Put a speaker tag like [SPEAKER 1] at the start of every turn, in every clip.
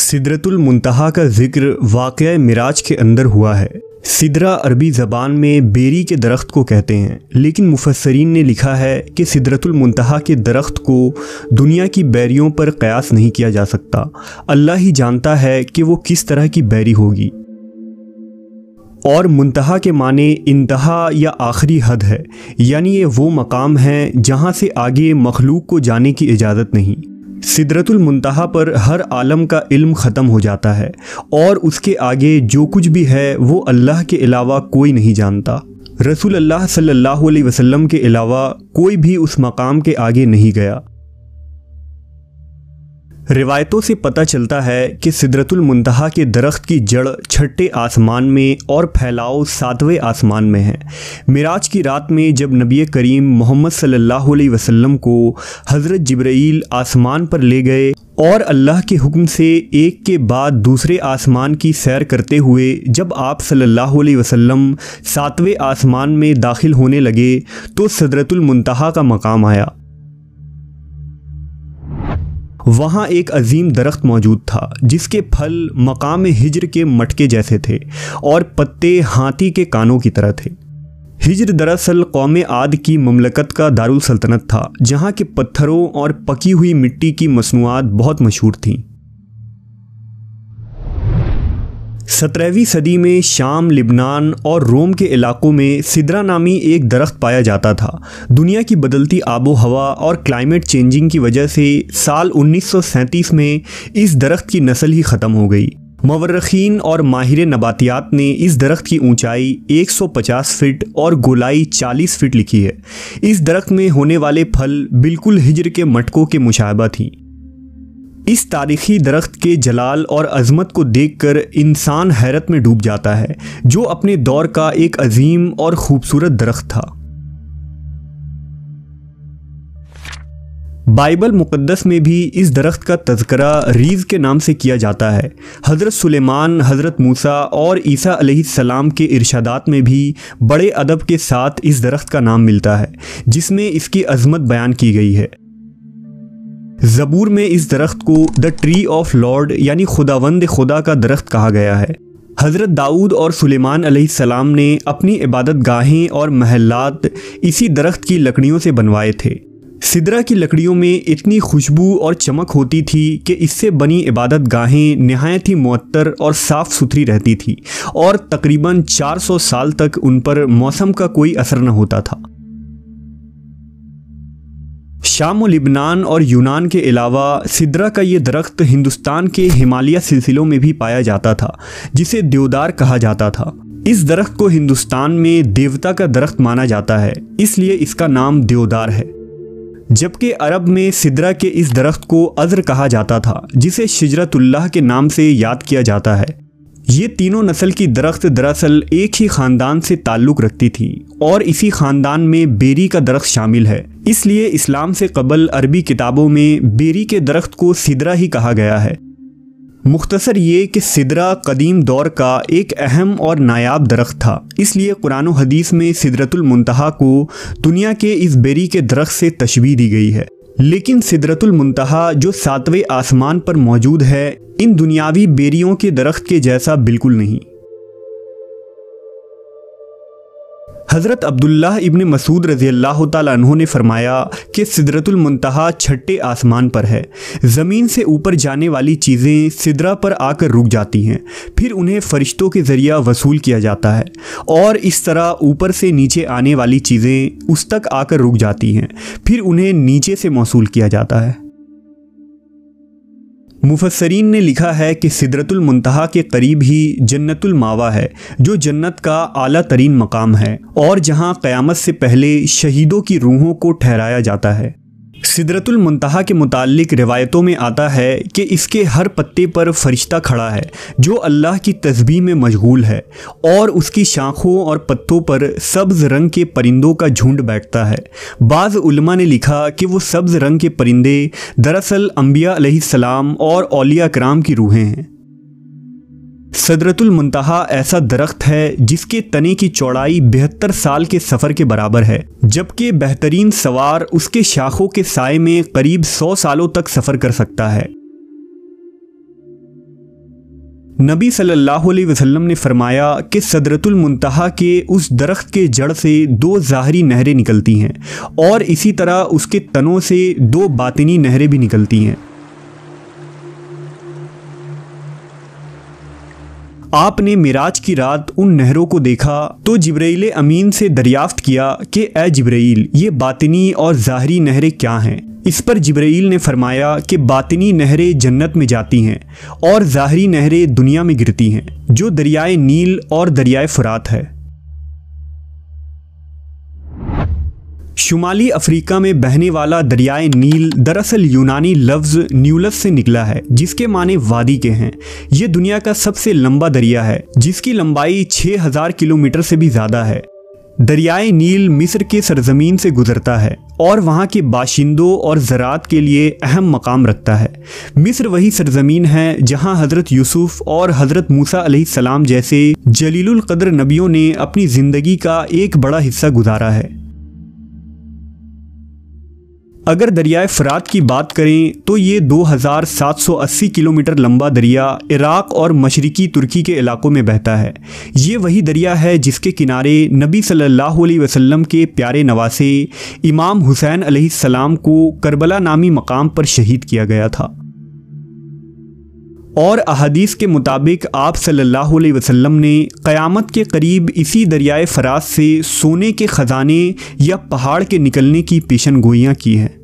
[SPEAKER 1] सिदरतुल मुंतहा का जिक्र वाक़ मिराज के अंदर हुआ है सिदरा अरबी ज़बान में बेरी के दरख्त को कहते हैं लेकिन मुफसरीन ने लिखा है कि सिदरतुल मुंतहा के दरख्त को दुनिया की बैरियों पर कयास नहीं किया जा सकता अल्लाह ही जानता है कि वो किस तरह की बैरी होगी और मुंतहा के माने इंतहा या आखिरी हद है यानी ये वो मकाम है जहाँ से आगे मखलूक को जाने की इजाज़त नहीं सिदरतुल मुंतहा पर हर आलम का इल्म ख़त्म हो जाता है और उसके आगे जो कुछ भी है वो अल्लाह के अलावा कोई नहीं जानता रसूल अल्लाह सल्लल्लाहु अलैहि वसल्लम के अलावा कोई भी उस मकाम के आगे नहीं गया रिवायतों से पता चलता है कि सिदरतुल मुंतहा के दरख्त की जड़ छठे आसमान में और फैलाव सातवें आसमान में है मिराज की रात में जब नबी करीम मोहम्मद सल्लल्लाहु अलैहि वसल्लम को हज़रत जब्राइल आसमान पर ले गए और अल्लाह के हुक्म से एक के बाद दूसरे आसमान की सैर करते हुए जब आप सल्लल्लाहु अलैहि वसल्लम सातवें आसमान में दाखिल होने लगे तो सदरतुल मुंतहा का मकाम आया वहाँ एक अजीम दरख्त मौजूद था जिसके फल मकाम हिजर के मटके जैसे थे और पत्ते हाथी के कानों की तरह थे हिजर दरअसल कौम आद की ममलकत का दारुल सल्तनत था जहाँ के पत्थरों और पकी हुई मिट्टी की मसनूआत बहुत मशहूर थीं सत्रहवीं सदी में शाम लिबनान और रोम के इलाकों में सिदरा नामी एक दरख्त पाया जाता था दुनिया की बदलती आबो हवा और क्लाइमेट चेंजिंग की वजह से साल 1937 में इस दरख्त की नस्ल ही ख़त्म हो गई मवरखीन और माहिर नबातियात ने इस दरख्त की ऊंचाई 150 फीट और गोलाई 40 फीट लिखी है इस दरख्त में होने वाले फल बिल्कुल हिजर के मटकों के मुशाहबा थी इस तारीखी दरख्त के जलाल और अजमत को देखकर इंसान हैरत में डूब जाता है जो अपने दौर का एक अजीम और ख़ूबसूरत दरख्त था बाइबल मुक़दस में भी इस दरख्त का तस्करा रीज के नाम से किया जाता है हज़रत सुलेमान हज़रत मूसा और ईसा सलाम के इरशादात में भी बड़े अदब के साथ इस दरख्त का नाम मिलता है जिसमें इसकी अजमत बयान की गई है जबूर में इस दरख्त को द ट्री ऑफ लॉर्ड यानी खुदावंद खुदा का दरख्त कहा गया है हज़रत दाऊद और सुलेमान सलाम ने अपनी इबादत गाहें और महलात इसी दरख्त की लकड़ियों से बनवाए थे सिदरा की लकड़ियों में इतनी खुशबू और चमक होती थी कि इससे बनी इबादत गाहें नहायत ही मअतर और साफ़ सुथरी रहती थी और तकरीबन 400 साल तक उन पर मौसम का कोई असर न होता था शाम लिबनान और यूनान के अलावा सिद्रा का ये दरख्त हिंदुस्तान के हिमालय सिलसिलों में भी पाया जाता था जिसे देवदार कहा जाता था इस दरख्त को हिंदुस्तान में देवता का दरख्त माना जाता है इसलिए इसका नाम देवदार है जबकि अरब में सिद्रा के इस दरख्त को अजर कहा जाता था जिसे शिजरतुल्लाह के नाम से याद किया जाता है ये तीनों नस्ल की दरख्त दरअसल एक ही ख़ानदान से ताल्लुक़ रखती थी और इसी ख़ानदान में बेरी का दरख्त शामिल है इसलिए इस्लाम से कबल अरबी किताबों में बेरी के दरख्त को सिदरा ही कहा गया है मुख्तसर ये कि सिदरा कदीम दौर का एक अहम और नायाब दरख्त था इसलिए कुरान हदीस में सिदरतुलमतहा को दुनिया के इस बेरी के दरख्त से तशबी दी गई है लेकिन सिदरतुलमतहा जो सातवें आसमान पर मौजूद है इन दुनियावी बेरियों के दरख्त के जैसा बिल्कुल नहीं हज़रत अब्दुल्ला इबन मसूद रज़ी अल्लाह तु ने फरमाया कि सिदरतुलमतहा छठे आसमान पर है ज़मीन से ऊपर जाने वाली चीज़ें सिदरा पर आकर रुक जाती हैं फिर उन्हें फ़रिश्तों के ज़रिया वसूल किया जाता है और इस तरह ऊपर से नीचे आने वाली चीज़ें उस तक आकर रुक जाती हैं फिर उन्हें नीचे से मौसू किया जाता है मुफसरीन ने लिखा है कि सिदरतुल मुंतहा के करीब ही जन्नतुल मावा है जो जन्नत का आला तरीन मकाम है और जहाँ क़यामत से पहले शहीदों की रूहों को ठहराया जाता है सिदरतुल मुंतहा के मुतालिक रिवायतों में आता है कि इसके हर पत्ते पर फरिश्ता खड़ा है जो अल्लाह की तस्बी में मशगूल है और उसकी शाखों और पत्तों पर सब्ज़ रंग के परिंदों का झुंड बैठता है बाज़ उलमा ने लिखा कि वो सब्ज़ रंग के परिंदे दरअसल अम्बिया सलाम और अलिया कराम की रूहें हैं सदरतुल मुंतहा ऐसा दरख्त है जिसके तने की चौड़ाई बेहतर साल के सफ़र के बराबर है जबकि बेहतरीन सवार उसके शाखों के साय में करीब सौ सालों तक सफ़र कर सकता है नबी सल्लल्लाहु अलैहि वसल्लम ने फरमाया कि सदरतुल मुंतहा के उस दरख्त के जड़ से दो ज़ाहरी नहरें निकलती हैं और इसी तरह उसके तनों से दो बातिनी नहरें भी निकलती हैं आपने मिराज की रात उन नहरों को देखा तो जिब्राइल अमीन से दरियाफ्त किया कि ए जब्रैल ये बातनी और ज़ाहरी नहरें क्या हैं इस पर जिब्राइल ने फरमाया कि बातनी नहरें जन्नत में जाती हैं और ज़ाहरी नहरें दुनिया में गिरती हैं जो दरियाए नील और दरियाए फरात है शुमाली अफ्रीका में बहने वाला दरियाए नील दरअसल यूनानी लफ्ज न्यूलस से निकला है जिसके माने वादी के हैं ये दुनिया का सबसे लंबा दरिया है जिसकी लंबाई 6000 किलोमीटर से भी ज़्यादा है दरियाए नील मिस्र के सरजमीन से गुजरता है और वहाँ के बाशिंदों और ज़रात के लिए अहम मकाम रखता है मिस्र वही सरजमीन है जहाँ हज़रत यूसुफ और हज़रत मूसा सलाम जैसे जलीलुल कदर नबियों ने अपनी ज़िंदगी का एक बड़ा हिस्सा गुजारा है अगर दरियाए फ़रात की बात करें तो ये 2780 किलोमीटर लंबा दरिया इराक और मशरकी तुर्की के इलाकों में बहता है ये वही दरिया है जिसके किनारे नबी सल्लल्लाहु अलैहि वसल्लम के प्यारे नवासे इमाम हुसैन सलाम को करबला नामी मकाम पर शहीद किया गया था और अहदीस के मुताबिक आप सल्लल्लाहु अलैहि वसल्लम ने क़यामत के करीब इसी दरियाए फराज से सोने के ख़जाने या पहाड़ के निकलने की पेशन गोइयाँ की हैं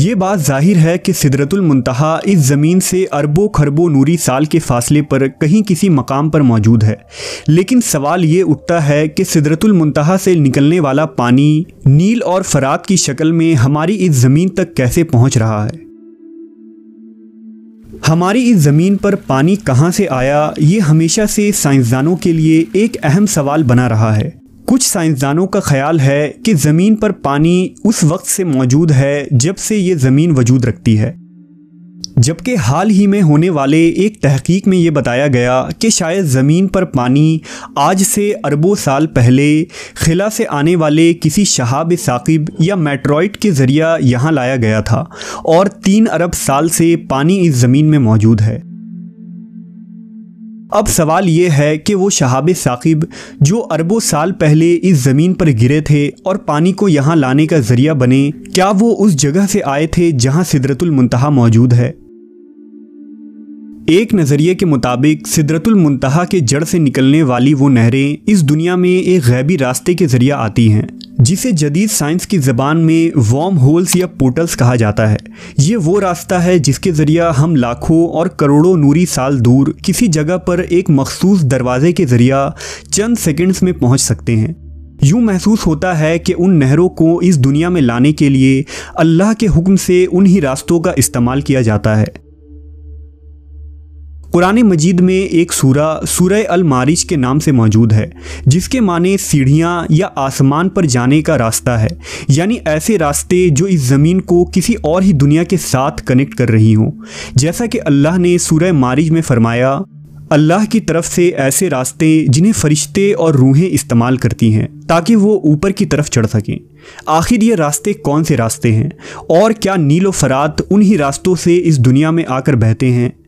[SPEAKER 1] ये बात जाहिर है कि सिदरतुलमतहा इस ज़मीन से अरबों खरबों नूरी साल के फासले पर कहीं किसी मकाम पर मौजूद है लेकिन सवाल ये उठता है कि सिदरतुलमतहा से निकलने वाला पानी नील और फरात की शक्ल में हमारी इस ज़मीन तक कैसे पहुंच रहा है हमारी इस ज़मीन पर पानी कहाँ से आया ये हमेशा से साइंसदानों के लिए एक अहम सवाल बना रहा है कुछ साइंसदानों का ख्याल है कि ज़मीन पर पानी उस वक्त से मौजूद है जब से ये ज़मीन वजूद रखती है जबकि हाल ही में होने वाले एक तहकीक में ये बताया गया कि शायद ज़मीन पर पानी आज से अरबों साल पहले खिला से आने वाले किसी शहाब साकिब या मेट्रॉइड के ज़रिया यहाँ लाया गया था और तीन अरब साल से पानी इस ज़मीन में मौजूद है अब सवाल ये है कि वो शहाब साकिब जो अरबों साल पहले इस ज़मीन पर गिरे थे और पानी को यहाँ लाने का ज़रिया बने क्या वो उस जगह से आए थे जहाँ सिदरतुलमतहा मौजूद है एक नज़रिए के मुताबिक सिदरतुल मुंतहा के जड़ से निकलने वाली वो नहरें इस दुनिया में एक गैबी रास्ते के ज़रिए आती हैं जिसे जदीद साइंस की ज़बान में वॉम होल्स या पोर्टल्स कहा जाता है ये वो रास्ता है जिसके ज़रिए हम लाखों और करोड़ों नूरी साल दूर किसी जगह पर एक मखसूस दरवाजे के ज़रिए चंद सेकेंड्स में पहुँच सकते हैं यूँ महसूस होता है कि उन नहरों को इस दुनिया में लाने के लिए अल्लाह के हुक्म से ही रास्तों का इस्तेमाल किया जाता है कुरान मजीद में एक सूरा सूरह अल मारिज के नाम से मौजूद है जिसके माने सीढ़ियाँ या आसमान पर जाने का रास्ता है यानी ऐसे रास्ते जो इस ज़मीन को किसी और ही दुनिया के साथ कनेक्ट कर रही हों जैसा कि अल्लाह ने सूरह मारिज में फरमाया अल्लाह की तरफ से ऐसे रास्ते जिन्हें फरिश्ते और रूहें इस्तेमाल करती हैं ताकि वो ऊपर की तरफ चढ़ सकें आखिर ये रास्ते कौन से रास्ते हैं और क्या नीलो फरात उन्हीं रास्तों से इस दुनिया में आकर बहते हैं